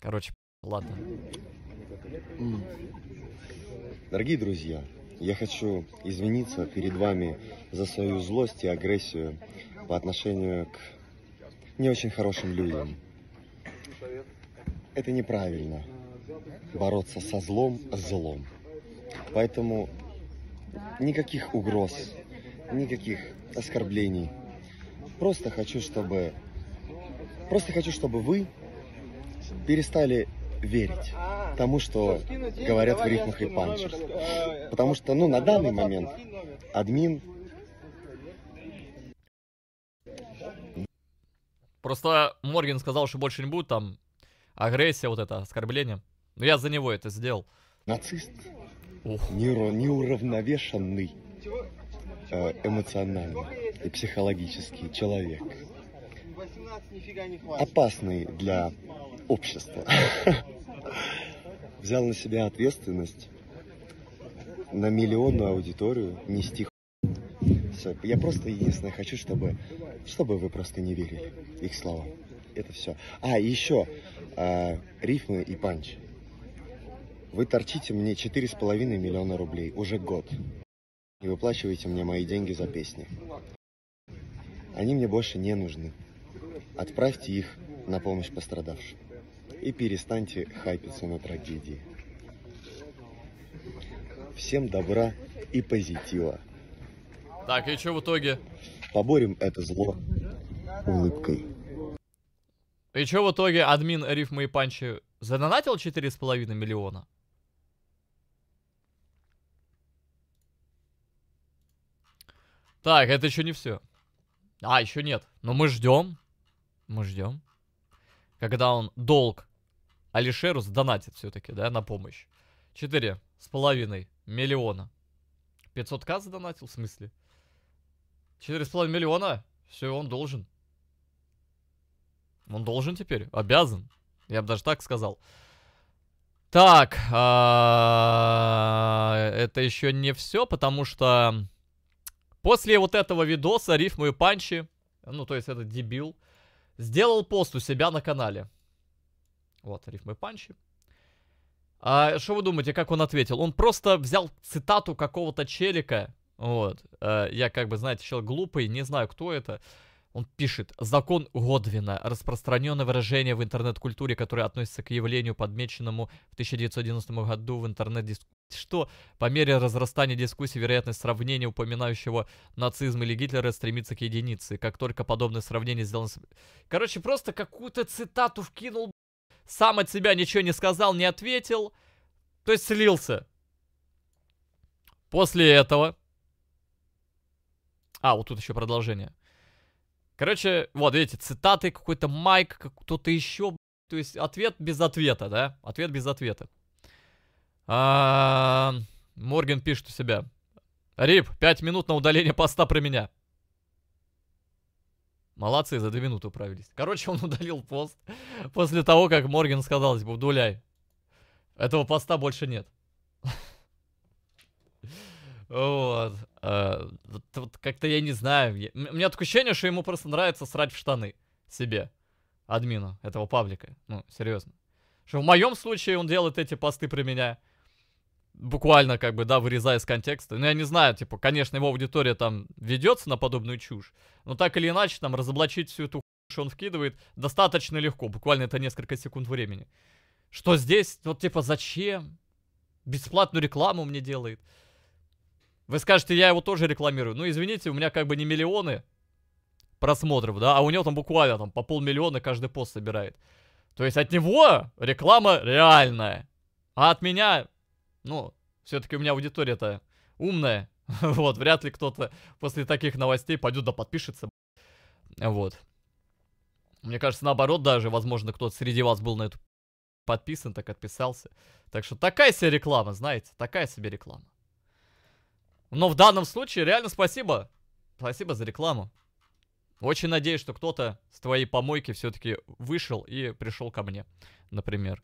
Короче, ладно. Дорогие друзья, я хочу извиниться перед вами за свою злость и агрессию по отношению к не очень хорошим людям. Это неправильно. Бороться со злом злом. Поэтому никаких угроз, никаких оскорблений. Просто хочу, чтобы... Просто хочу, чтобы вы перестали верить а, тому, что говорят в рифмах и панчах. Потому что, ну, на данный момент админ... Просто Морген сказал, что больше не будет там агрессия вот это, оскорбление. Но я за него это сделал. Нацист. Ух. Неур... Неуравновешенный э, эмоционально и психологический человек опасный для общества. Взял на себя ответственность на миллионную аудиторию нести все. Я просто единственное хочу, чтобы, чтобы вы просто не верили их словам. Это все. А, еще э, а, рифмы и панч. Вы торчите мне 4,5 миллиона рублей уже год. И выплачиваете мне мои деньги за песни. Они мне больше не нужны. Отправьте их на помощь пострадавшим. И перестаньте хайпиться на трагедии. Всем добра и позитива. Так, и что в итоге? Поборем это зло улыбкой. И что в итоге админ Рифмы и Панчи задонатил 4,5 миллиона? Так, это еще не все. А, еще нет. Но мы ждем. Мы ждем. Когда он долг Алишеру сдонатит все-таки, да, на помощь. четыре с половиной миллиона. 500к задонатил, в смысле? четыре с половиной миллиона? Все, он должен. Он должен теперь, обязан. Я бы даже так сказал. Так, а, это еще не все, потому что после вот этого видоса рифмы и панчи, ну то есть это дебил, Сделал пост у себя на канале. Вот, рифмы панчи. А что вы думаете, как он ответил? Он просто взял цитату какого-то челика. Вот. А, я как бы, знаете, человек глупый, не знаю, кто это. Он пишет, закон Годвина, распространенное выражение в интернет-культуре, которое относится к явлению, подмеченному в 1990 году в интернет-дискуссии, что по мере разрастания дискуссии вероятность сравнения упоминающего нацизм или Гитлера стремится к единице, как только подобное сравнение сделано... Короче, просто какую-то цитату вкинул, сам от себя ничего не сказал, не ответил, то есть слился. После этого... А, вот тут еще продолжение. Короче, вот, видите, цитаты, какой-то Майк, кто-то еще. То есть ответ без ответа, да? Ответ без ответа. А, Морген пишет у себя. Рип, пять минут на удаление поста про меня. Молодцы, за две минуты управились. Короче, он удалил пост после того, как Морген сказал, типа, удаляй Этого поста больше нет. Вот. Э, вот, вот как-то я не знаю. Я, у меня такое ощущение, что ему просто нравится срать в штаны себе, админу этого паблика. Ну, серьезно. Что в моем случае он делает эти посты при меня. Буквально, как бы, да, вырезая из контекста. Ну, я не знаю, типа, конечно, его аудитория там ведется на подобную чушь. Но так или иначе, там, разоблачить всю эту что он вкидывает, достаточно легко. Буквально это несколько секунд времени. Что здесь, вот, типа, зачем? Бесплатную рекламу мне делает. Вы скажете, я его тоже рекламирую. Ну, извините, у меня как бы не миллионы просмотров, да, а у него там буквально там по полмиллиона каждый пост собирает. То есть от него реклама реальная. А от меня, ну, все-таки у меня аудитория-то умная. Вот, вряд ли кто-то после таких новостей пойдет да подпишется. Вот. Мне кажется, наоборот даже, возможно, кто-то среди вас был на эту подписан, так отписался. Так что такая себе реклама, знаете, такая себе реклама. Но в данном случае реально спасибо. Спасибо за рекламу. Очень надеюсь, что кто-то с твоей помойки все-таки вышел и пришел ко мне, например.